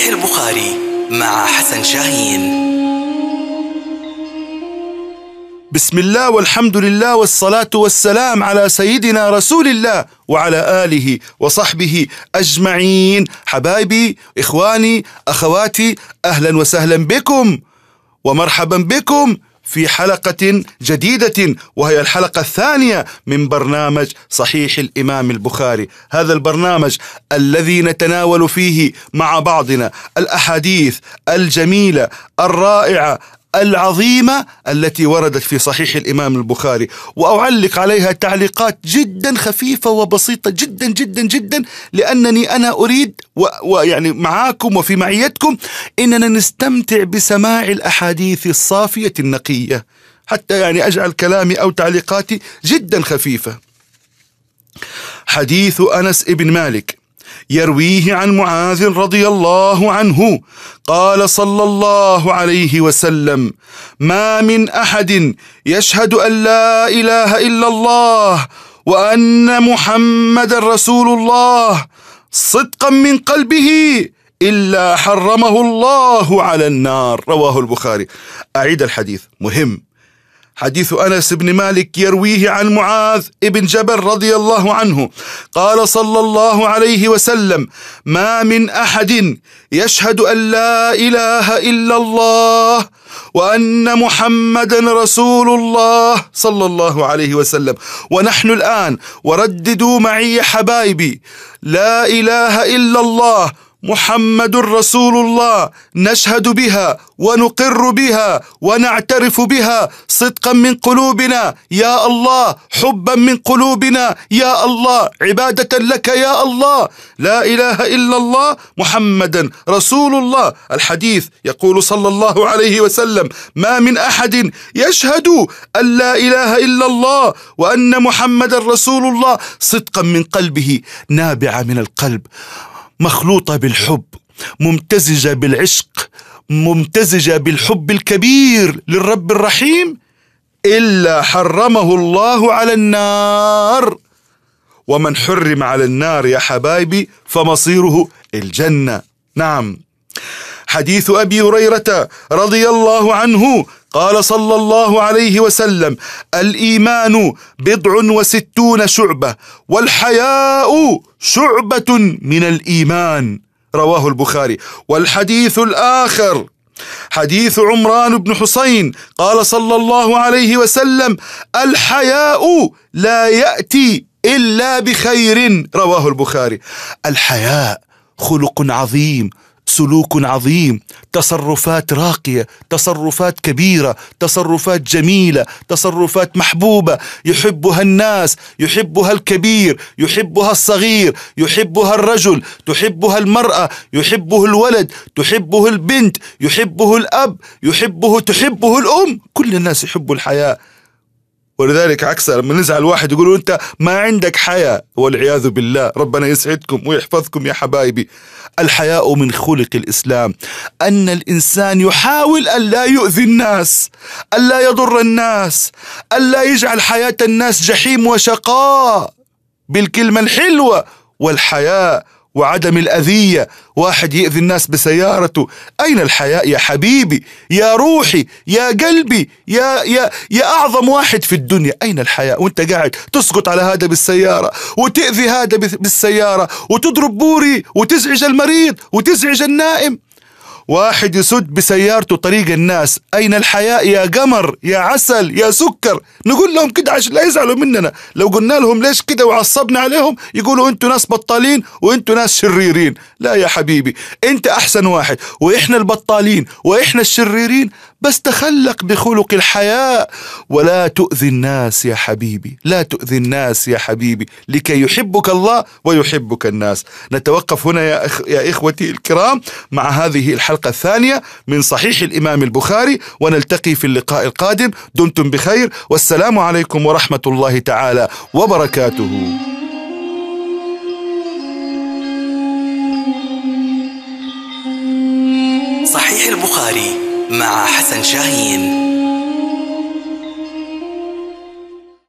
صحيح البخاري مع حسن شاهين بسم الله والحمد لله والصلاة والسلام على سيدنا رسول الله وعلى آله وصحبه أجمعين حبايبي إخواني أخواتي أهلا وسهلا بكم ومرحبا بكم في حلقة جديدة وهي الحلقة الثانية من برنامج صحيح الإمام البخاري، هذا البرنامج الذي نتناول فيه مع بعضنا الأحاديث الجميلة الرائعة العظيمه التي وردت في صحيح الامام البخاري واعلق عليها تعليقات جدا خفيفه وبسيطه جدا جدا جدا لانني انا اريد ويعني معاكم وفي معيتكم اننا نستمتع بسماع الاحاديث الصافيه النقيه حتى يعني اجعل كلامي او تعليقاتي جدا خفيفه حديث انس ابن مالك يرويه عن معاذ رضي الله عنه قال صلى الله عليه وسلم ما من احد يشهد ان لا اله الا الله وان محمد رسول الله صدقا من قلبه الا حرمه الله على النار رواه البخاري اعيد الحديث مهم حديث أنس بن مالك يرويه عن معاذ بن جبل رضي الله عنه قال صلى الله عليه وسلم ما من أحد يشهد أن لا إله إلا الله وأن محمدا رسول الله صلى الله عليه وسلم ونحن الآن ورددوا معي حبايبي لا إله إلا الله محمد رسول الله نشهد بها ونقر بها ونعترف بها صدقا من قلوبنا يا الله حبا من قلوبنا يا الله عباده لك يا الله لا اله الا الله محمدا رسول الله الحديث يقول صلى الله عليه وسلم ما من احد يشهد ان لا اله الا الله وان محمدا رسول الله صدقا من قلبه نابعه من القلب مخلوطه بالحب ممتزجه بالعشق ممتزجه بالحب الكبير للرب الرحيم الا حرمه الله على النار ومن حرم على النار يا حبايبي فمصيره الجنه نعم حديث ابي هريره رضي الله عنه قال صلى الله عليه وسلم الايمان بضع وستون شعبه والحياء شعبه من الايمان رواه البخاري والحديث الاخر حديث عمران بن حسين قال صلى الله عليه وسلم الحياء لا ياتي الا بخير رواه البخاري الحياء خلق عظيم سلوك عظيم تصرفات راقيه تصرفات كبيره تصرفات جميله تصرفات محبوبه يحبها الناس يحبها الكبير يحبها الصغير يحبها الرجل تحبها المراه يحبه الولد تحبه البنت يحبه الاب يحبه تحبه الام كل الناس يحبوا الحياه ولذلك عكس لما نزعل واحد يقولوا انت ما عندك حياة والعياذ بالله ربنا يسعدكم ويحفظكم يا حبايبي الحياء من خلق الإسلام أن الإنسان يحاول ألا يؤذي الناس ألا يضر الناس ألا يجعل حياة الناس جحيم وشقاء بالكلمة الحلوة والحياء وعدم الأذية واحد يؤذي الناس بسيارته أين الحياء يا حبيبي يا روحي يا قلبي يا, يا, يا أعظم واحد في الدنيا أين الحياء وانت قاعد تسقط على هذا بالسيارة وتأذي هذا بالسيارة وتضرب بوري وتزعج المريض وتزعج النائم واحد يسد بسيارته طريق الناس أين الحياء يا قمر يا عسل يا سكر نقول لهم كده عشان لا يزعلوا مننا لو قلنا لهم ليش كده وعصبنا عليهم يقولوا انتوا ناس بطالين وانتوا ناس شريرين لا يا حبيبي انت أحسن واحد وإحنا البطالين وإحنا الشريرين بس تخلق بخلق الحياء ولا تؤذي الناس يا حبيبي لا تؤذي الناس يا حبيبي لكي يحبك الله ويحبك الناس نتوقف هنا يا, أخ... يا إخوتي الكرام مع هذه الحلقة الثانية من صحيح الإمام البخاري ونلتقي في اللقاء القادم دمتم بخير والسلام عليكم ورحمة الله تعالى وبركاته صحيح البخاري مع حسن شاهين